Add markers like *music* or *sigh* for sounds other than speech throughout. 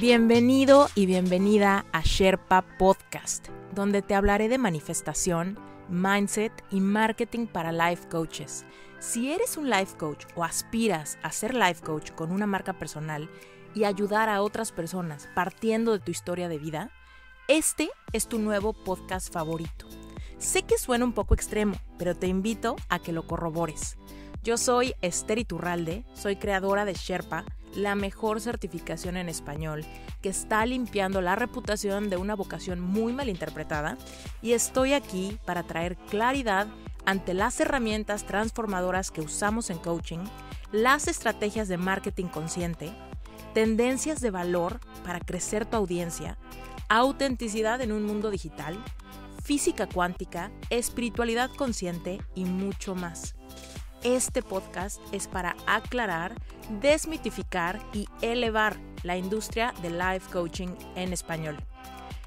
Bienvenido y bienvenida a Sherpa Podcast, donde te hablaré de manifestación, mindset y marketing para life coaches. Si eres un life coach o aspiras a ser life coach con una marca personal y ayudar a otras personas partiendo de tu historia de vida, este es tu nuevo podcast favorito. Sé que suena un poco extremo, pero te invito a que lo corrobores. Yo soy Esther Iturralde, soy creadora de Sherpa la mejor certificación en español, que está limpiando la reputación de una vocación muy malinterpretada y estoy aquí para traer claridad ante las herramientas transformadoras que usamos en coaching, las estrategias de marketing consciente, tendencias de valor para crecer tu audiencia, autenticidad en un mundo digital, física cuántica, espiritualidad consciente y mucho más. Este podcast es para aclarar, desmitificar y elevar la industria del life coaching en español.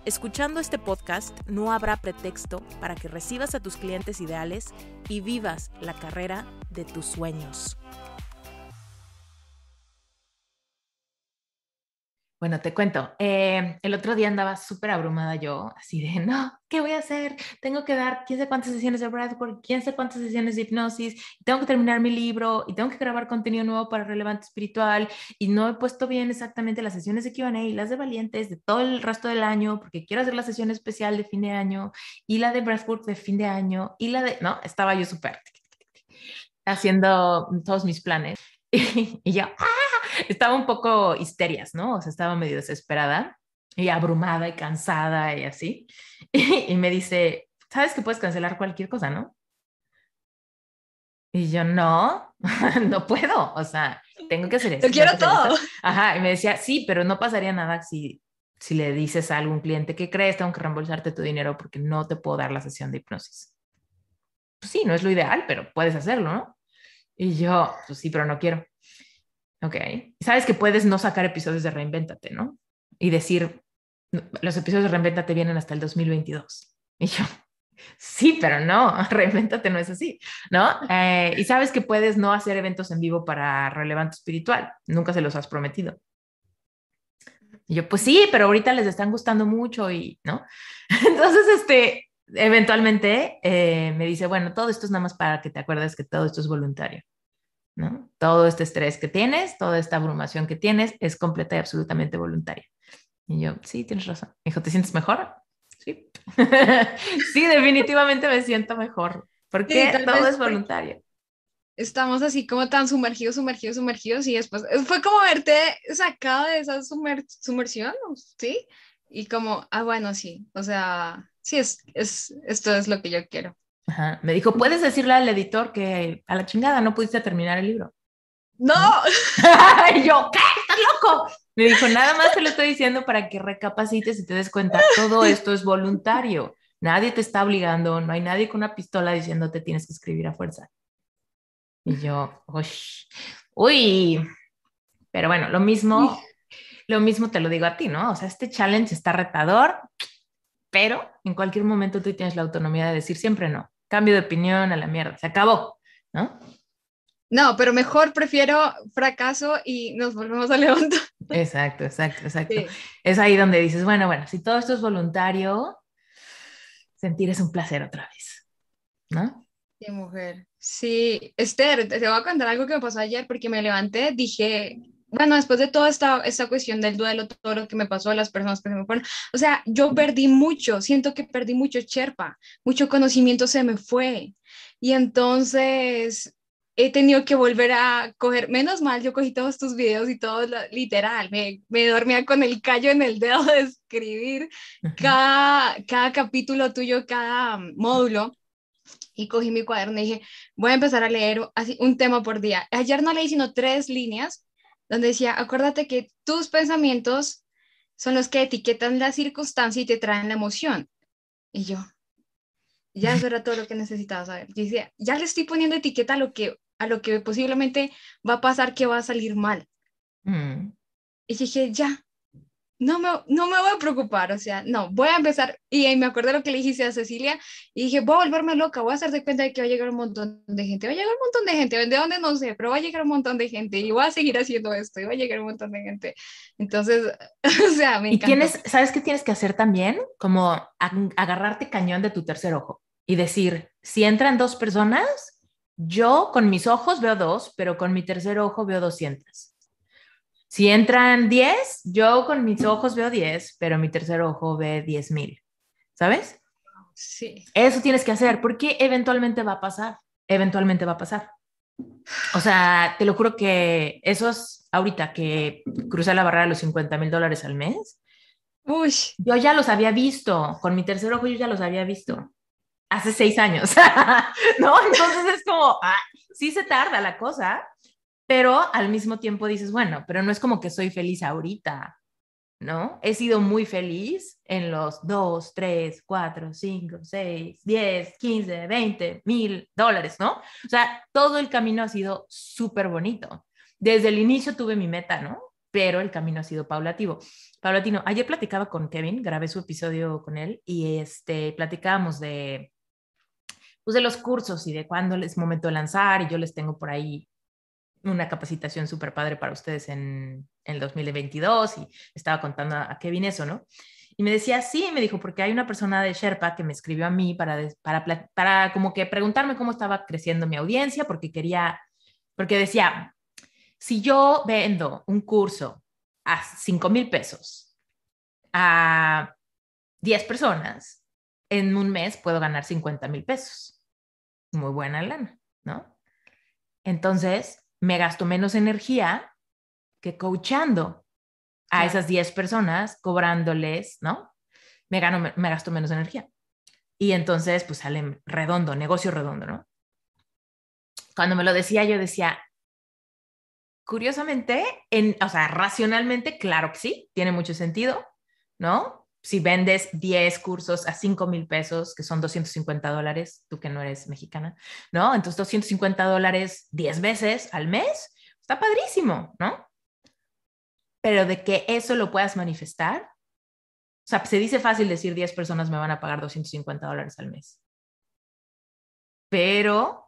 Escuchando este podcast no habrá pretexto para que recibas a tus clientes ideales y vivas la carrera de tus sueños. Bueno, te cuento, eh, el otro día andaba súper abrumada yo, así de, *laughs* no, ¿qué voy a hacer? Tengo que dar quién sé cuántas sesiones de Bradford, quién sé cuántas sesiones de hipnosis, tengo que terminar mi libro y tengo que grabar contenido nuevo para Relevante Espiritual y no he puesto bien exactamente las sesiones de Q&A y las de Valientes de todo el resto del año porque quiero hacer la sesión especial de fin de año y la de Bradford de fin de año y la de, no, estaba yo súper haciendo todos mis planes y, *laughs* y yo, ¡ah! estaba un poco histerias, ¿no? O sea, estaba medio desesperada y abrumada y cansada y así. *laughs* Y, me dice, sabes que puedes cancelar cualquier cosa, ¿no? Y yo, no, *laughs* no puedo, o sea, tengo que hacer esto. quiero todo. Ajá, y me decía, sí, pero no pasaría nada si, si le dices a algún cliente, ¿qué crees? Tengo que reembolsarte tu dinero porque no te puedo dar la sesión de hipnosis. Pues sí, no es lo ideal, pero puedes hacerlo, ¿no? Y yo, pues sí, pero no quiero. Ok. Sabes que puedes no sacar episodios de Reinvéntate, ¿no? Y decir, los episodios de Reinvéntate vienen hasta el 2022. Y yo, sí, pero no, *laughs* Reinvéntate no es así, ¿no? Eh, y sabes que puedes no hacer eventos en vivo para relevante espiritual. Nunca se los has prometido. Y yo, pues sí, pero ahorita les están gustando mucho y, ¿no? *laughs* Entonces, este, eventualmente eh, me dice, bueno, todo esto es nada más para que te acuerdes que todo esto es voluntario. Todo este estrés que tienes, toda esta abrumación que tienes es completa y absolutamente voluntaria. Y yo, sí, tienes razón. dijo, ¿te sientes mejor? Sí. *laughs* definitivamente me siento mejor, porque todo es voluntario. Estamos así como tan sumergidos, sumergidos, sumergidos y después eh, fue como verte sacado de esa sumersión, ¿sí? Y como, ah, bueno, sí, o sea, sí, es, es, esto es lo que yo quiero. Me dijo, puedes decirle al editor que a la chingada no pudiste terminar el libro. No. *laughs* y yo, ¿qué? ¿Estás loco? Me dijo, nada más te lo estoy diciendo para que recapacites y te des cuenta, todo esto es voluntario. Nadie te está obligando, no hay nadie con una pistola diciéndote tienes que escribir a fuerza. Y yo, uy, uy. Pero bueno, lo mismo, lo mismo te lo digo a ti, ¿no? O sea, este challenge está retador, pero en cualquier momento tú tienes la autonomía de decir siempre no cambio de opinión a la mierda, se acabó, ¿no? No, pero mejor prefiero fracaso y nos volvemos a levantar. Exacto, exacto, exacto. Es ahí donde dices, bueno, bueno, si todo esto es voluntario, sentir es un placer otra vez, ¿no? Sí, mujer. Sí, Esther, te voy a contar algo que me pasó ayer porque me levanté, dije, bueno, después de toda esta, esta cuestión del duelo, todo lo que me pasó, a las personas que se me fueron, o sea, yo perdí mucho, siento que perdí mucho cherpa, mucho conocimiento se me fue. Y entonces he tenido que volver a coger, menos mal, yo cogí todos tus videos y todo, literal, me, dormía con el callo en el dedo de escribir cada, cada capítulo tuyo, cada módulo y cogí mi cuaderno y dije, voy a empezar a leer así un tema por día. Ayer no leí sino tres líneas donde decía, acuérdate que tus pensamientos son los que etiquetan la circunstancia y te traen la emoción. Y yo, ya eso era todo lo que necesitaba saber. decía, ya le estoy poniendo etiqueta a lo que, a lo que posiblemente va a pasar que va a salir mal. Mm. Y dije, ya, no me, voy a preocupar, o sea, no, voy a empezar. Y ahí me acordé lo que le dije a Cecilia y dije, voy a volverme loca, voy a de cuenta de que va a llegar un montón de gente, va a llegar un montón de gente, de dónde no sé, pero va a llegar un montón de gente y voy a seguir haciendo esto y va a llegar un montón de gente. Entonces, *laughs* o sea, me encanta. Y tienes, ¿sabes qué tienes que hacer también? Como agarrarte cañón de tu tercer ojo y decir, si entran dos personas, yo con mis ojos veo dos, pero con mi tercer ojo veo doscientas. Si entran 10, yo con mis ojos veo 10, pero mi tercer ojo ve 10 mil, ¿sabes? Sí. Eso tienes que hacer, porque eventualmente va a pasar, eventualmente va a pasar. O sea, te lo juro que eso es ahorita que cruza la barrera de los 50 mil dólares al mes, Uy. yo ya los había visto, con mi tercer ojo yo ya los había visto, hace seis años, *laughs* ¿no? Entonces es como, ah, sí se tarda la cosa, pero al mismo tiempo dices, bueno, pero no es como que soy feliz ahorita, ¿no? He sido muy feliz en los 2, 3, 4, 5, 6, 10, 15, 20, mil dólares, ¿no? O sea, todo el camino ha sido súper bonito. Desde el inicio tuve mi meta, ¿no? Pero el camino ha sido paulativo. Paulatino, ayer platicaba con Kevin, grabé su episodio con él y este, platicábamos de, pues de los cursos y de cuándo es momento de lanzar y yo les tengo por ahí una capacitación súper padre para ustedes en, el 2022 y estaba contando a Kevin eso, ¿no? Y me decía, sí, me dijo, porque hay una persona de Sherpa que me escribió a mí para, para, para como que preguntarme cómo estaba creciendo mi audiencia, porque quería, porque decía, si yo vendo un curso a 5 mil pesos a 10 personas, en un mes puedo ganar 50 mil pesos. Muy buena lana, ¿no? Entonces, me gasto menos energía que coachando a esas 10 personas, cobrándoles, ¿no? Me, gano, me gasto menos energía. Y entonces, pues sale redondo, negocio redondo, ¿no? Cuando me lo decía, yo decía, curiosamente, en, o sea, racionalmente, claro que sí, tiene mucho sentido, ¿no? si vendes 10 cursos a 5 mil pesos, que son 250 dólares, tú que no eres mexicana, ¿no? Entonces 250 dólares 10 veces al mes, está padrísimo, ¿no? Pero de que eso lo puedas manifestar, o sea, se dice fácil decir 10 personas me van a pagar 250 dólares al mes. Pero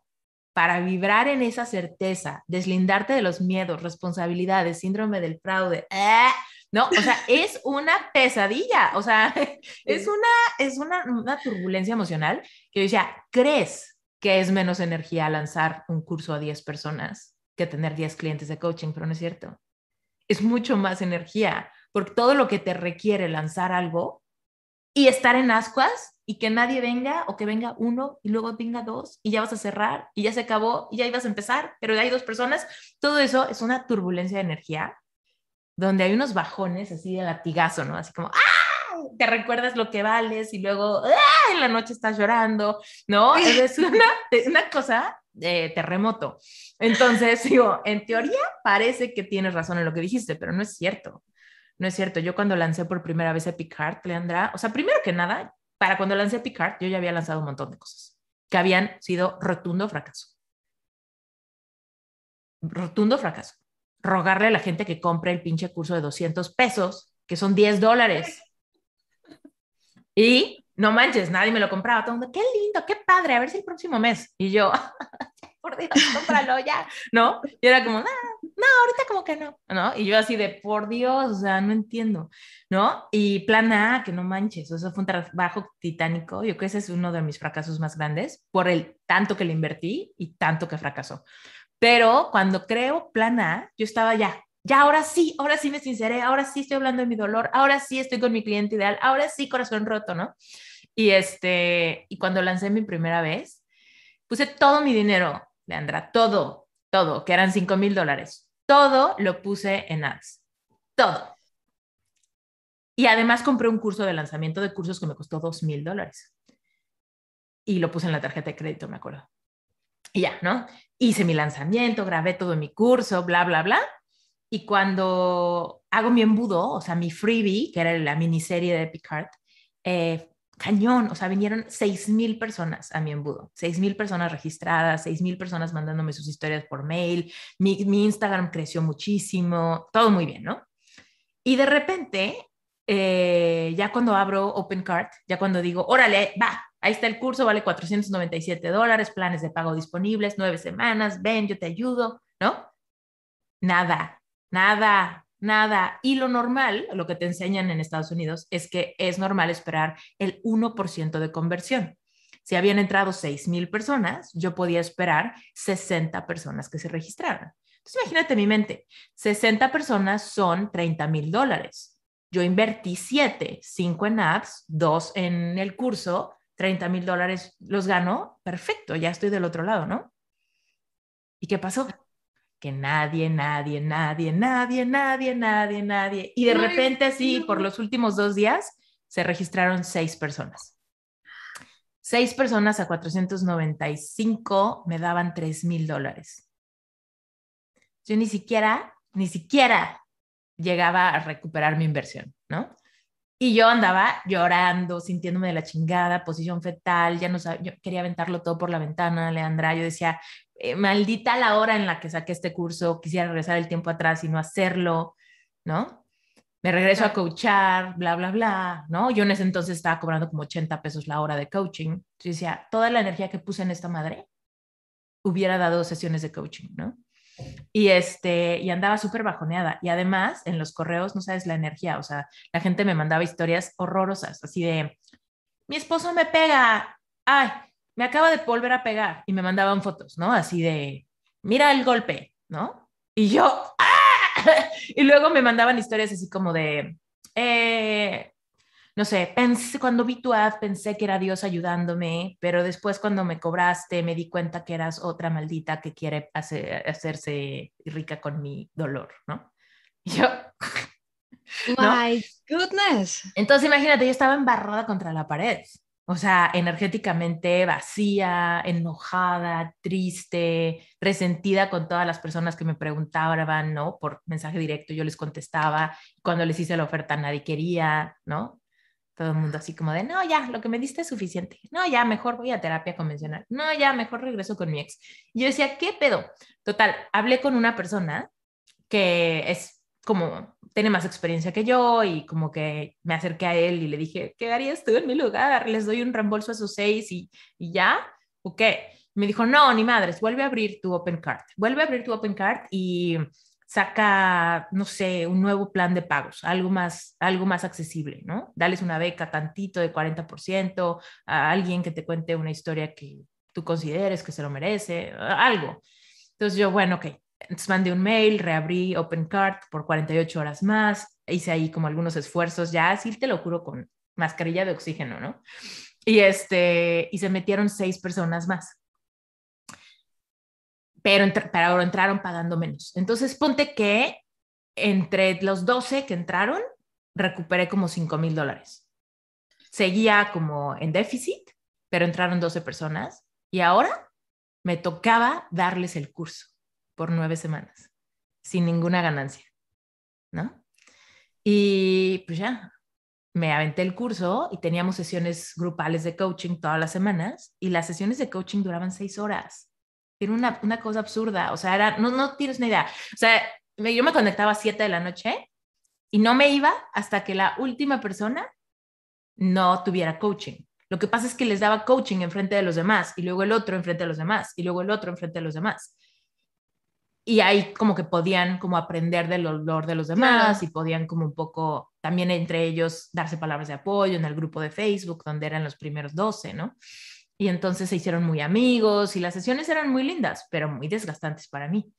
para vibrar en esa certeza, deslindarte de los miedos, responsabilidades, síndrome del fraude, ¡eh! ¿no? O sea, es una pesadilla, o sea, *laughs* es una, es una, una turbulencia emocional que yo decía, ¿crees que es menos energía lanzar un curso a 10 personas que tener 10 clientes de coaching? Pero no es cierto. Es mucho más energía, porque todo lo que te requiere lanzar algo y estar en ascuas y que nadie venga o que venga uno y luego venga dos y ya vas a cerrar y ya se acabó y ya ibas a empezar, pero ya hay dos personas, todo eso es una turbulencia de energía donde hay unos bajones así de latigazo, ¿no? Así como, ¡ah! Te recuerdas lo que vales y luego, ¡ah! En la noche estás llorando, ¿no? Es una, una cosa de terremoto. Entonces, digo, en teoría parece que tienes razón en lo que dijiste, pero no es cierto. No es cierto. Yo cuando lancé por primera vez a Picard, Leandra, o sea, primero que nada, para cuando lancé a Picard, yo ya había lanzado un montón de cosas que habían sido rotundo fracaso. Rotundo fracaso rogarle a la gente que compre el pinche curso de 200 pesos, que son 10 dólares. Y no manches, nadie me lo compraba. Todo el mundo, qué lindo, qué padre, a ver si el próximo mes. Y yo, *laughs* por Dios, cómpralo ya, ¿no? Y era como, ah, no, ahorita como que no, ¿no? Y yo así de, por Dios, o sea, no entiendo, ¿no? Y plan A, que no manches, eso fue un trabajo titánico. Yo creo que ese es uno de mis fracasos más grandes por el tanto que le invertí y tanto que fracasó. Pero cuando creo plan A, yo estaba ya, ya ahora sí, ahora sí me sinceré, ahora sí estoy hablando de mi dolor, ahora sí estoy con mi cliente ideal, ahora sí corazón roto, ¿no? Y este, y cuando lancé mi primera vez, puse todo mi dinero, Leandra, todo, todo, que eran 5 mil dólares, todo lo puse en ads, todo. Y además compré un curso de lanzamiento de cursos que me costó 2 mil dólares. Y lo puse en la tarjeta de crédito, me acuerdo. Y ya, ¿no? Hice mi lanzamiento, grabé todo mi curso, bla, bla, bla. Y cuando hago mi embudo, o sea, mi freebie, que era la miniserie de Picard, eh, cañón, o sea, vinieron 6.000 personas a mi embudo, 6.000 personas registradas, 6.000 personas mandándome sus historias por mail, mi, Instagram creció muchísimo, todo muy bien, ¿no? Y de repente, eh, ya cuando abro Open Card, ya cuando digo, órale, va, Ahí está el curso, vale 497 dólares, planes de pago disponibles, nueve semanas, ven, yo te ayudo, ¿no? Nada, nada, nada. Y lo normal, lo que te enseñan en Estados Unidos, es que es normal esperar el 1% de conversión. Si habían entrado 6,000 personas, yo podía esperar 60 personas que se registraran. Entonces, imagínate mi mente, 60 personas son 30 mil dólares. Yo invertí 7, 5 en apps, 2 en el curso, 30 mil dólares, los ganó, perfecto, ya estoy del otro lado, ¿no? ¿Y qué pasó? Que nadie, nadie, nadie, nadie, nadie, nadie, nadie. Y de repente, así, por los últimos dos días, se registraron seis personas. Seis personas a 495 me daban 3 mil dólares. Yo ni siquiera, ni siquiera llegaba a recuperar mi inversión, ¿no? Y yo andaba llorando, sintiéndome de la chingada, posición fetal, ya no sabía, yo quería aventarlo todo por la ventana, Leandra, yo decía, eh, maldita la hora en la que saqué este curso, quisiera regresar el tiempo atrás y no hacerlo, ¿no? Me regreso a coachar, bla, bla, bla, ¿no? Yo en ese entonces estaba cobrando como 80 pesos la hora de coaching. yo decía, toda la energía que puse en esta madre hubiera dado sesiones de coaching, ¿no? Y, este, y andaba súper bajoneada. Y además, en los correos, no sabes la energía, o sea, la gente me mandaba historias horrorosas, así de, mi esposo me pega, ay, me acaba de volver a pegar. Y me mandaban fotos, ¿no? Así de, mira el golpe, ¿no? Y yo, ¡ah! *laughs* Y luego me mandaban historias así como de, eh, no sé, pensé, cuando vi tu ad pensé que era Dios ayudándome, pero después cuando me cobraste me di cuenta que eras otra maldita que quiere hacerse rica con mi dolor, ¿no? *laughs* yo... *laughs* My goodness. Entonces imagínate, yo estaba embarrada contra la pared, o sea, energéticamente vacía, enojada, triste, resentida con todas las personas que me preguntaban, ¿no? Por mensaje directo yo les contestaba, cuando les hice la oferta nadie quería, ¿no? todo el mundo así como de, no, ya, lo que me diste es suficiente. No, ya, mejor voy a terapia convencional. No, ya, mejor regreso con mi ex. Y yo decía, ¿qué pedo? Total, hablé con una persona que es como, tiene más experiencia que yo y como que me acerqué a él y le dije, ¿qué harías tú en mi lugar? Les doy un reembolso a sus seis y, ya, ¿o qué? Me dijo, no, ni madres, vuelve a abrir tu open card. Vuelve a abrir tu open card y saca, no sé, un nuevo plan de pagos, algo más, algo más accesible, ¿no? Dales una beca tantito de 40% a alguien que te cuente una historia que tú consideres que se lo merece, algo. Entonces yo, bueno, ok, entonces mandé un mail, reabrí OpenCard por 48 horas más, hice ahí como algunos esfuerzos, ya así te lo juro con mascarilla de oxígeno, ¿no? Y este, y se metieron seis personas más pero, ahora entraron pagando menos. Entonces, ponte que entre los 12 que entraron, recuperé como 5 mil dólares. Seguía como en déficit, pero entraron 12 personas y ahora me tocaba darles el curso por nueve semanas, sin ninguna ganancia, ¿no? Y pues ya, me aventé el curso y teníamos sesiones grupales de coaching todas las semanas y las sesiones de coaching duraban seis horas. Era una, una cosa absurda, o sea, era, no, no tienes ni idea. O sea, yo me conectaba a 7 de la noche y no me iba hasta que la última persona no tuviera coaching. Lo que pasa es que les daba coaching enfrente de los demás y luego el otro enfrente de los demás y luego el otro enfrente de los demás. Y ahí como que podían como aprender del olor de los demás y podían como un poco también entre ellos darse palabras de apoyo en el grupo de Facebook donde eran los primeros 12, ¿no? Y entonces se hicieron muy amigos y las sesiones eran muy lindas, pero muy desgastantes para mí.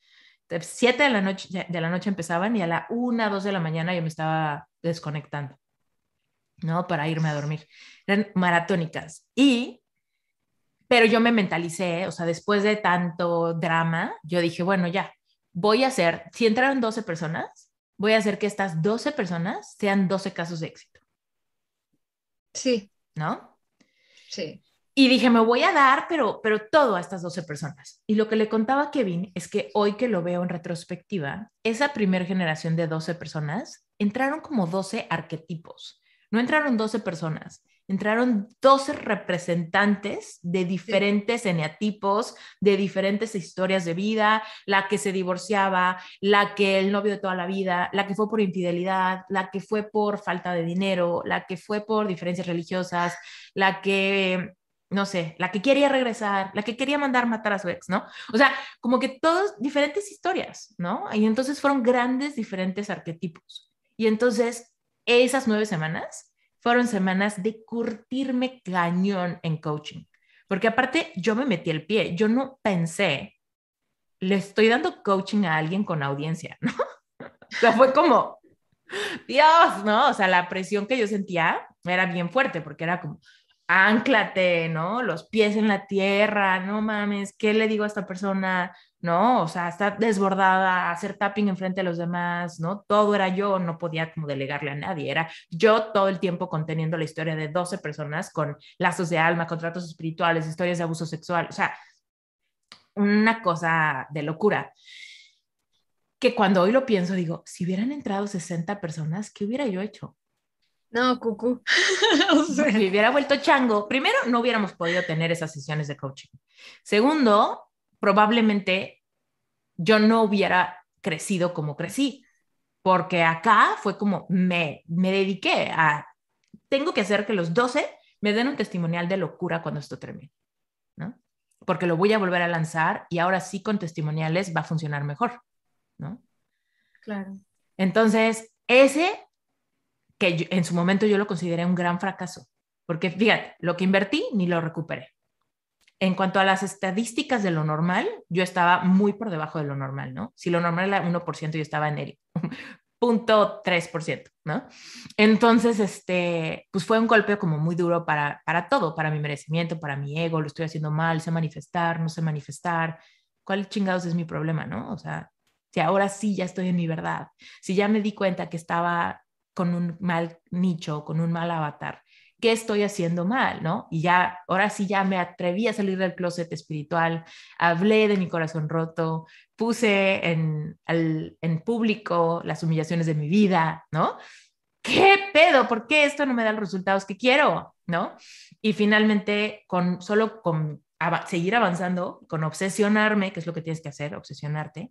siete de la noche de la noche empezaban y a la una, dos de la mañana yo me estaba desconectando, ¿no? Para irme a dormir. Eran maratónicas. Y, pero yo me mentalicé, o sea, después de tanto drama, yo dije, bueno, ya, voy a hacer, si entraron 12 personas, voy a hacer que estas 12 personas sean 12 casos de éxito. Sí. ¿No? Sí. Y dije, me voy a dar, pero, pero todo a estas 12 personas. Y lo que le contaba Kevin es que hoy que lo veo en retrospectiva, esa primera generación de 12 personas, entraron como 12 arquetipos. No entraron 12 personas, entraron 12 representantes de diferentes eneatipos, de diferentes historias de vida, la que se divorciaba, la que el novio de toda la vida, la que fue por infidelidad, la que fue por falta de dinero, la que fue por diferencias religiosas, la que no sé, la que quería regresar, la que quería mandar matar a su ex, ¿no? O sea, como que todos diferentes historias, ¿no? Y entonces fueron grandes diferentes arquetipos. Y entonces esas nueve semanas fueron semanas de curtirme cañón en coaching, porque aparte yo me metí el pie, yo no pensé, le estoy dando coaching a alguien con audiencia, *laughs* ¿no? O sea, fue como, Dios, ¿no? O sea, la presión que yo sentía era bien fuerte porque era como, ánclate, ¿no? Los pies en la tierra, no mames, ¿qué le digo a esta persona? ¿No? O sea, está desbordada, hacer tapping enfrente de los demás, ¿no? Todo era yo, no podía como delegarle a nadie, era yo todo el tiempo conteniendo la historia de 12 personas con lazos de alma, contratos espirituales, historias de abuso sexual, o sea, una cosa de locura que cuando hoy lo pienso digo, si hubieran entrado 60 personas, ¿qué hubiera yo hecho? No, cucú. *laughs* *laughs* si hubiera vuelto chango, primero no hubiéramos podido tener esas sesiones de coaching. Segundo, probablemente yo no hubiera crecido como crecí, porque acá fue como me, me dediqué a, tengo que hacer que los 12 me den un testimonial de locura cuando esto termine, ¿no? Porque lo voy a volver a lanzar y ahora sí con testimoniales va a funcionar mejor, ¿no? Claro. Entonces, ese que en su momento yo lo consideré un gran fracaso, porque fíjate, lo que invertí ni lo recuperé. En cuanto a las estadísticas de lo normal, yo estaba muy por debajo de lo normal, ¿no? Si lo normal era 1%, yo estaba en el 0.3%, *laughs* ¿no? Entonces, este, pues fue un golpe como muy duro para, para todo, para mi merecimiento, para mi ego, lo estoy haciendo mal, sé manifestar, no sé manifestar, ¿cuál chingados es mi problema, no? O sea, si ahora sí ya estoy en mi verdad, si ya me di cuenta que estaba con un mal nicho, con un mal avatar. ¿Qué estoy haciendo mal? ¿No? Y ya, ahora sí ya me atreví a salir del closet espiritual, hablé de mi corazón roto, puse en, público las humillaciones de mi vida, ¿no? ¿Qué pedo? ¿Por qué esto no me da los resultados que quiero? ¿No? Y finalmente, con solo con seguir avanzando, con obsesionarme, que es lo que tienes que hacer, obsesionarte,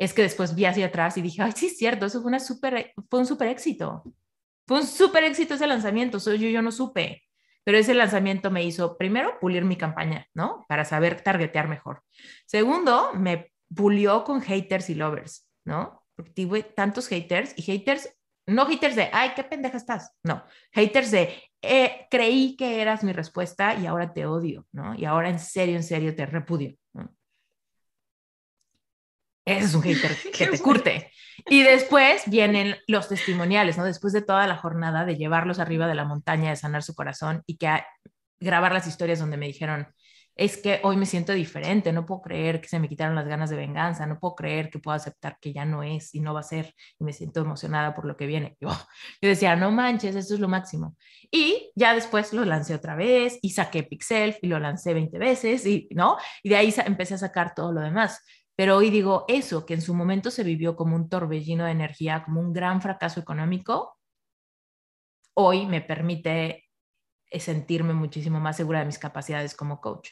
es que después vi hacia atrás y dije, ay, sí, es cierto, eso fue, una super, fue un súper éxito. Fue un súper éxito ese lanzamiento, yo, no supe. Pero ese lanzamiento me hizo, primero, pulir mi campaña, ¿no? Para saber targetear mejor. Segundo, me pulió con haters y lovers, ¿no? Porque tuve tantos haters y haters, no haters de, ay, qué pendeja estás, no, haters de, eh, creí que eras mi respuesta y ahora te odio, ¿no? Y ahora en serio, en serio te repudio. ¿no? es un hater *laughs* que te curte. Y después vienen los testimoniales, ¿no? Después de toda la jornada de llevarlos arriba de la montaña, de sanar su corazón y que grabar las historias donde me dijeron, es que hoy me siento diferente, no puedo creer que se me quitaron las ganas de venganza, no puedo creer que puedo aceptar que ya no es y no va a ser, y me siento emocionada por lo que viene. *laughs* Yo, yo decía, no manches, esto es lo máximo. Y ya después lo lancé otra vez y saqué Pixel y lo lancé 20 veces y, ¿no? Y de ahí empecé a sacar todo lo demás. Pero hoy digo, eso que en su momento se vivió como un torbellino de energía, como un gran fracaso económico, hoy me permite eh, sentirme muchísimo más segura de mis capacidades como coach,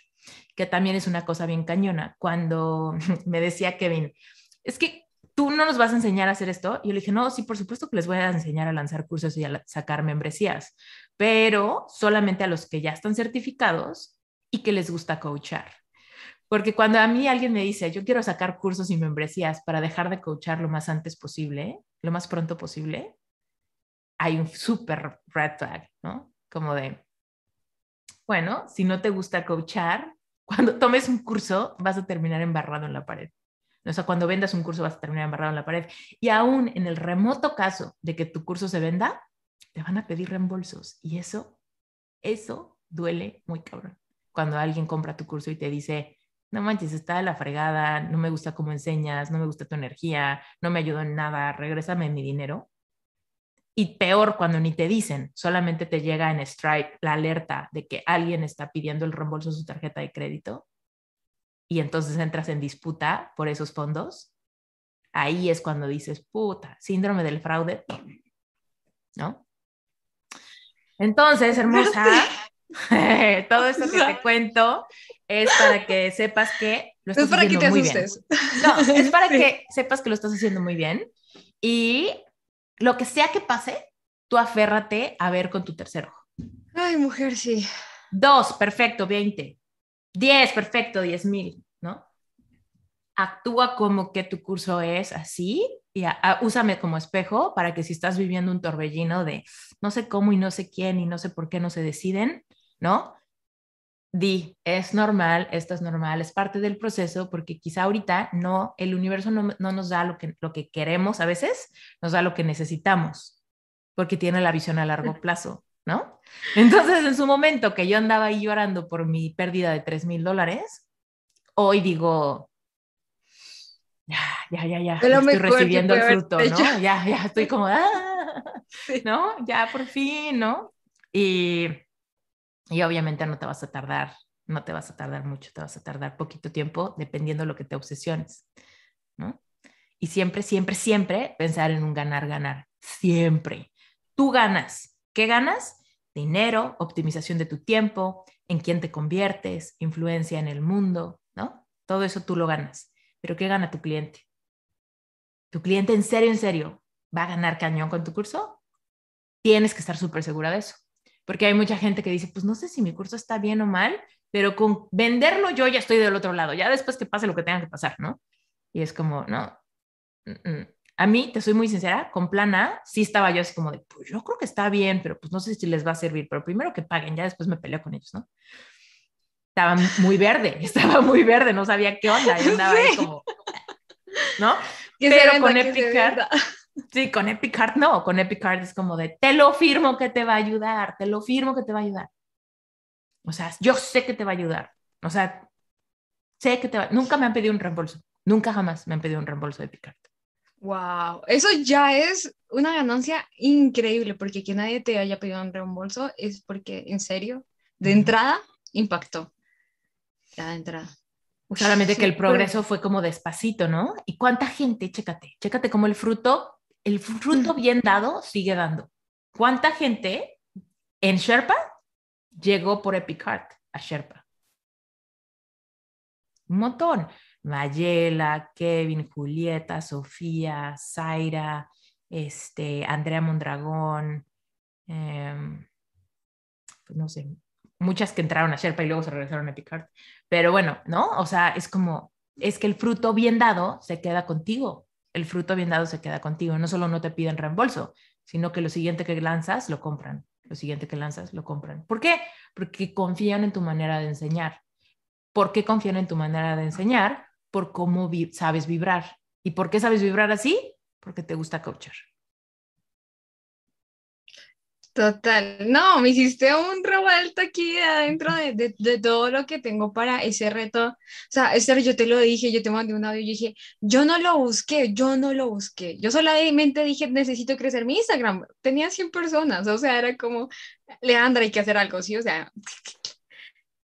que también es una cosa bien cañona. Cuando *laughs* me decía Kevin, es que tú no nos vas a enseñar a hacer esto, yo le dije, no, sí, por supuesto que les voy a enseñar a lanzar cursos y a sacar membresías, pero solamente a los que ya están certificados y que les gusta coachar. Porque cuando a mí alguien me dice, yo quiero sacar cursos y membresías para dejar de coachar lo más antes posible, lo más pronto posible, hay un súper red flag, ¿no? Como de, bueno, si no te gusta coachar, *laughs* cuando tomes un curso vas a terminar embarrado en la pared. O sea, cuando vendas un curso vas a terminar embarrado en la pared. Y aún en el remoto caso de que tu curso se venda, te van a pedir reembolsos. Y eso, eso duele muy cabrón. Cuando alguien compra tu curso y te dice, no manches, está de la fregada, no me gusta cómo enseñas, no me gusta tu energía, no me ayudó en nada, regrésame mi dinero. Y peor cuando ni te dicen, solamente te llega en Stripe la alerta de que alguien está pidiendo el reembolso de su tarjeta de crédito y entonces entras en disputa por esos fondos. Ahí es cuando dices, puta, síndrome del fraude, ¿no? Entonces, *laughs* hermosa, *laughs* Todo esto que te cuento es para que sepas que lo estás es para haciendo que te muy asustes. bien. No, es *laughs* para que sepas que lo estás haciendo muy bien y lo que sea que pase, tú aférrate a ver con tu tercer ojo. Ay, mujer, sí. Dos, perfecto, 20. Diez, perfecto, diez mil, ¿no? Actúa como que tu curso es así y úsame como espejo para que si estás viviendo un torbellino de no sé cómo y no sé quién y no sé por qué no se deciden, ¿no? Di, es normal, esto es normal, es parte del proceso, porque quizá ahorita no, el universo no, nos da lo que, lo que queremos a veces, nos da lo que necesitamos, porque tiene la visión a largo plazo, ¿no? Entonces, en su momento que yo andaba ahí llorando por mi pérdida de 3 mil dólares, hoy digo, ya, ya, ya, ya, estoy recibiendo el fruto, ¿no? Ya, ya, estoy como, ah, *laughs* ¿no? Ya por fin, ¿no? Y y obviamente no te vas a tardar, no te vas a tardar mucho, te vas a tardar poquito tiempo dependiendo de lo que te obsesiones, Y siempre, siempre, siempre pensar en un ganar, ganar, siempre. Tú ganas. ¿Qué ganas? Dinero, optimización de tu tiempo, en quién te conviertes, influencia en el mundo, ¿no? Todo eso tú lo ganas. Pero ¿qué gana tu cliente? ¿Tu cliente en serio, en serio, va a ganar cañón con tu curso? Tienes que estar súper segura de eso porque hay mucha gente que dice, pues no sé si mi curso está bien o mal, pero con venderlo yo ya estoy del otro lado, ya después que pase lo que tenga que pasar, ¿no? Y es como, no. A mí, te soy muy sincera, con plan A sí estaba yo así como de, pues yo creo que está bien, pero pues no sé si les va a servir, pero primero que paguen, ya después me peleo con ellos, ¿no? Estaba muy verde, *laughs* estaba muy verde, no sabía qué onda, yo *laughs* andaba como, ¿no? Pero con Epic Sí, con Epic no, con Epicard es como de, te lo firmo que te va a ayudar, te lo firmo que te va a ayudar. O sea, yo sé que te va a ayudar. O sea, sé que te va... Nunca me han pedido un reembolso. Nunca jamás me han pedido un reembolso de Epicard. Wow, eso ya es una ganancia increíble porque que nadie te haya pedido un reembolso es porque, en serio, de entrada, impactó. Ya de entrada. Pues, que el progreso fue como despacito, ¿no? ¿Y cuánta gente? Chécate, chécate como el fruto el fruto bien dado sigue dando. ¿Cuánta gente en Sherpa llegó por Epicard a Sherpa? Un montón. Mayela, Kevin, Julieta, Sofía, Zaira, este, Andrea Mondragón, em, pues no sé, muchas que entraron a Sherpa y luego se regresaron a Epicard. Pero bueno, ¿no? O sea, es como, es que el fruto bien dado se queda contigo el fruto bien dado se queda contigo. No solo no te piden reembolso, sino que lo siguiente que lanzas lo compran. Lo siguiente que lanzas lo compran. ¿Por qué? Porque confían en tu manera de enseñar. ¿Por qué confían en tu manera de enseñar? Por cómo sabes vibrar. ¿Y por qué sabes vibrar así? Porque te gusta coachar. Total, no, me hiciste un revuelto aquí adentro de, todo lo que tengo para ese reto. O sea, Esther, yo te lo dije, yo te mandé un audio y dije, yo no lo busqué, yo no lo busqué. Yo solamente dije, necesito crecer mi Instagram. Tenía 100 personas, o sea, era como, Leandra, hay que hacer algo, sí, o sea.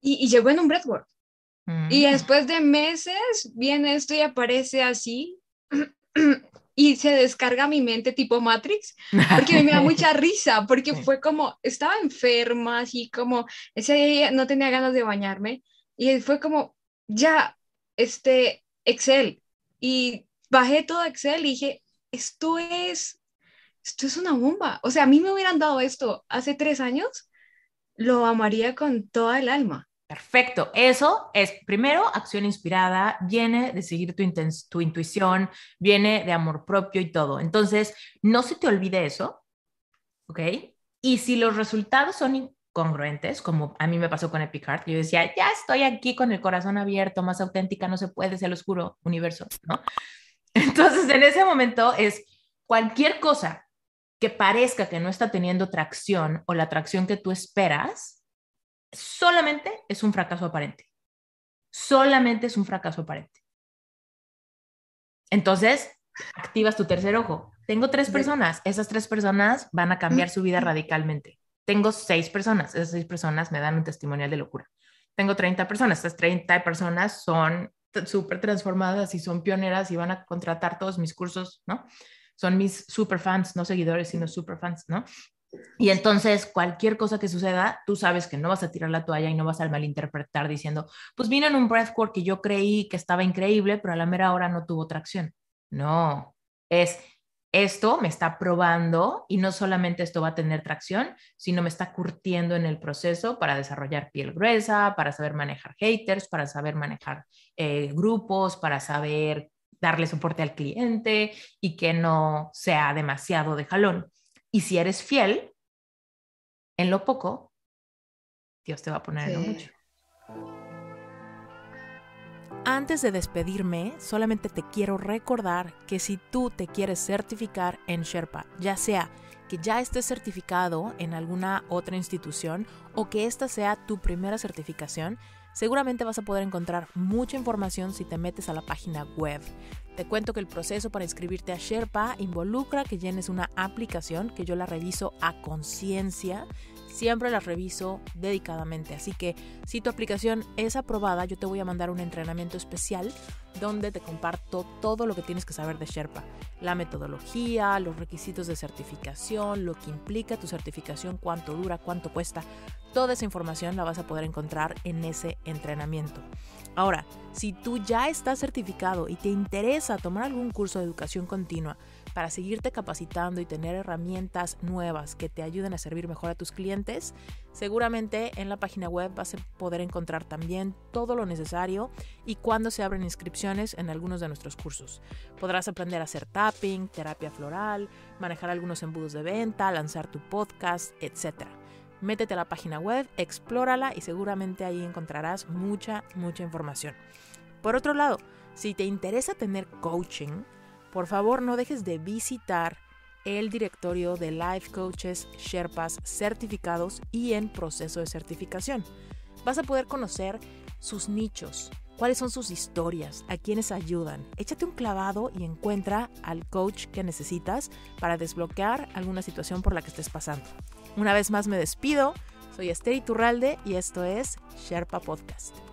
Y, llegó en un breadboard, Y mm. después de meses viene esto y aparece así. *clears throat* y se descarga mi mente tipo Matrix, porque me da mucha *laughs* risa, porque fue como, estaba enferma, así como, ese día no tenía ganas de bañarme, y fue como, ya, este, Excel, y bajé todo Excel y dije, esto es, esto es una bomba, o sea, a mí me hubieran dado esto hace tres años, lo amaría con toda el alma. Perfecto. Eso es, primero, acción inspirada, viene de seguir tu, intuición, viene de amor propio y todo. Entonces, no se te olvide eso, ¿ok? Y si los resultados son incongruentes, como a mí me pasó con Epic Heart, yo decía, ya estoy aquí con el corazón abierto, más auténtica, no se puede, se lo oscuro, universo, ¿no? *laughs* Entonces, en ese momento es cualquier cosa que parezca que no está teniendo tracción o la tracción que tú esperas, solamente es un fracaso aparente. Solamente es un fracaso aparente. Entonces, activas tu tercer ojo. Tengo tres personas, esas tres personas van a cambiar su vida radicalmente. Tengo seis personas, esas seis personas me dan un testimonial de locura. Tengo 30 personas, estas 30 personas son súper transformadas y son pioneras y van a contratar todos mis cursos, ¿no? Son mis super fans, no seguidores, sino super fans, ¿no? Y entonces cualquier cosa que suceda, tú sabes que no vas a tirar la toalla y no vas a malinterpretar diciendo, pues vino en un breathwork que yo creí que estaba increíble, pero a la mera hora no tuvo tracción. No, es esto me está probando y no solamente esto va a tener tracción, sino me está curtiendo en el proceso para desarrollar piel gruesa, para saber manejar haters, para saber manejar eh, grupos, para saber darle soporte al cliente y que no sea demasiado de jalón. Y si eres fiel en lo poco, Dios te va a poner en lo mucho. Antes de despedirme, solamente te quiero recordar que si tú te quieres certificar en Sherpa, ya sea que ya estés certificado en alguna otra institución o que esta sea tu primera certificación, seguramente vas a poder encontrar mucha información si te metes a la página web. Te cuento que el proceso para inscribirte a Sherpa involucra que llenes una aplicación que yo la reviso a conciencia. Siempre la reviso dedicadamente. Así que si tu aplicación es aprobada, yo te voy a mandar un entrenamiento especial donde te comparto todo lo que tienes que saber de Sherpa. La metodología, los requisitos de certificación, lo que implica tu certificación, cuánto dura, cuánto cuesta. Toda esa información la vas a poder encontrar en ese entrenamiento. Ahora, si tú ya estás certificado y te interesa a tomar algún curso de educación continua para seguirte capacitando y tener herramientas nuevas que te ayuden a servir mejor a tus clientes, seguramente en la página web vas a poder encontrar también todo lo necesario y cuándo se abren inscripciones en algunos de nuestros cursos. Podrás aprender a hacer tapping, terapia floral, manejar algunos embudos de venta, lanzar tu podcast, etc. Métete a la página web, explórala y seguramente ahí encontrarás mucha, mucha información. Por otro lado, si te interesa tener coaching, por favor no dejes de visitar el directorio de Life Coaches Sherpas certificados y en proceso de certificación. Vas a poder conocer sus nichos, cuáles son sus historias, a quienes ayudan. Échate un clavado y encuentra al coach que necesitas para desbloquear alguna situación por la que estés pasando. Una vez más me despido, soy Esther Iturralde y esto es Sherpa Podcast.